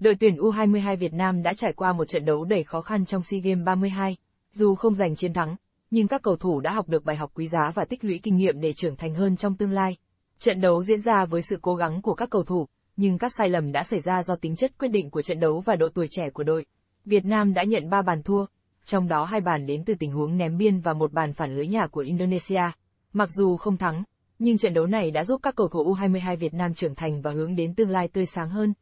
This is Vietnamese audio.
Đội tuyển U22 Việt Nam đã trải qua một trận đấu đầy khó khăn trong SEA Games 32. Dù không giành chiến thắng, nhưng các cầu thủ đã học được bài học quý giá và tích lũy kinh nghiệm để trưởng thành hơn trong tương lai. Trận đấu diễn ra với sự cố gắng của các cầu thủ, nhưng các sai lầm đã xảy ra do tính chất quyết định của trận đấu và độ tuổi trẻ của đội. Việt Nam đã nhận 3 bàn thua, trong đó hai bàn đến từ tình huống ném biên và một bàn phản lưới nhà của Indonesia. Mặc dù không thắng, nhưng trận đấu này đã giúp các cầu thủ U22 Việt Nam trưởng thành và hướng đến tương lai tươi sáng hơn.